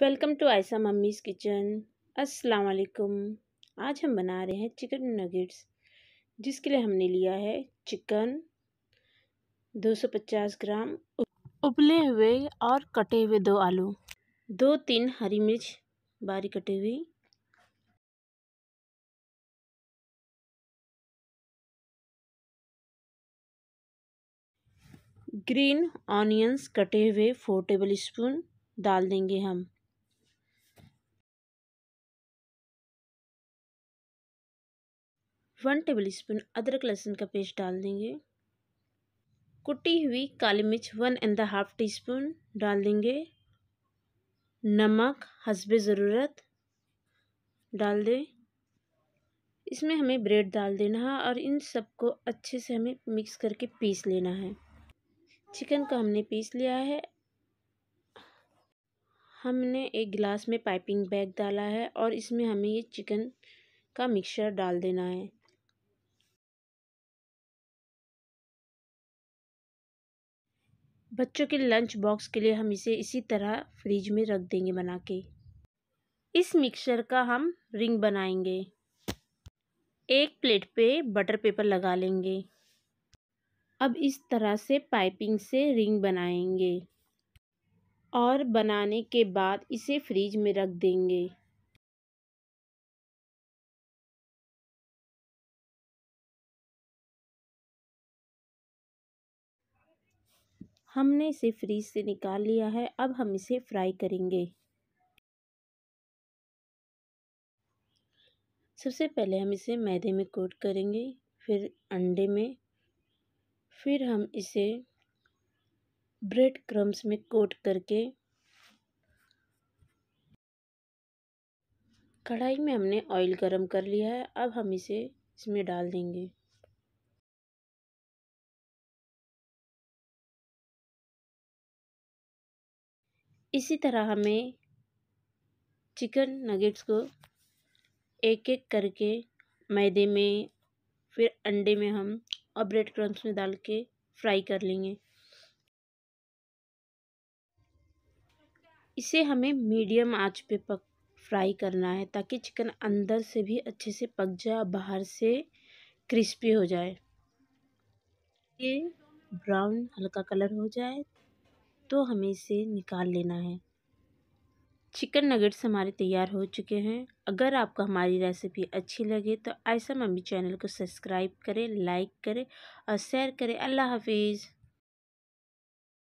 welcome to Aysa mummy's kitchen अस्सलाम वालेकुम आज हम बना रहे हैं चिकन नगेट्स जिसके लिए हमने लिया है चिकन 250 ग्राम उबले हुए और कटे हुए दो आलू दो तीन हरी मिर्च बारीक कटी हुई ग्रीन ऑनियंस कटे हुए फोर टेबल स्पून डाल देंगे हम वन टेबल स्पून अदरक लहसुन का पेस्ट डाल देंगे कुटी हुई काली मिर्च one and half teaspoon डाल देंगे नमक हसब ज़रूरत डाल दें इसमें हमें ब्रेड डाल देना है और इन सबको अच्छे से हमें मिक्स करके पीस लेना है चिकन का हमने पीस लिया है हमने एक गिलास में पाइपिंग बैग डाला है और इसमें हमें ये चिकन का मिक्सचर डाल देना है बच्चों के लंच बॉक्स के लिए हम इसे इसी तरह फ्रिज में रख देंगे बना के इस मिक्सर का हम रिंग बनाएंगे एक प्लेट पे बटर पेपर लगा लेंगे अब इस तरह से पाइपिंग से रिंग बनाएंगे और बनाने के बाद इसे फ्रिज में रख देंगे हमने इसे फ्रीज से निकाल लिया है अब हम इसे फ्राई करेंगे सबसे पहले हम इसे मैदे में कोट करेंगे फिर अंडे में फिर हम इसे ब्रेड क्रम्स में कोट करके कढ़ाई में हमने ऑयल गरम कर लिया है अब हम इसे इसमें डाल देंगे इसी तरह हमें चिकन नगेट्स को एक एक करके मैदे में फिर अंडे में हम और ब्रेड क्रम्स में डाल के फ्राई कर लेंगे इसे हमें मीडियम आंच पे पक फ्राई करना है ताकि चिकन अंदर से भी अच्छे से पक जाए बाहर से क्रिस्पी हो जाए ये ब्राउन हल्का कलर हो जाए तो हमें इसे निकाल लेना है चिकन नगेट्स हमारे तैयार हो चुके हैं अगर आपको हमारी रेसिपी अच्छी लगे तो ऐसा मम्मी चैनल को सब्सक्राइब करें लाइक करें और शेयर करें अल्लाह हाफिज़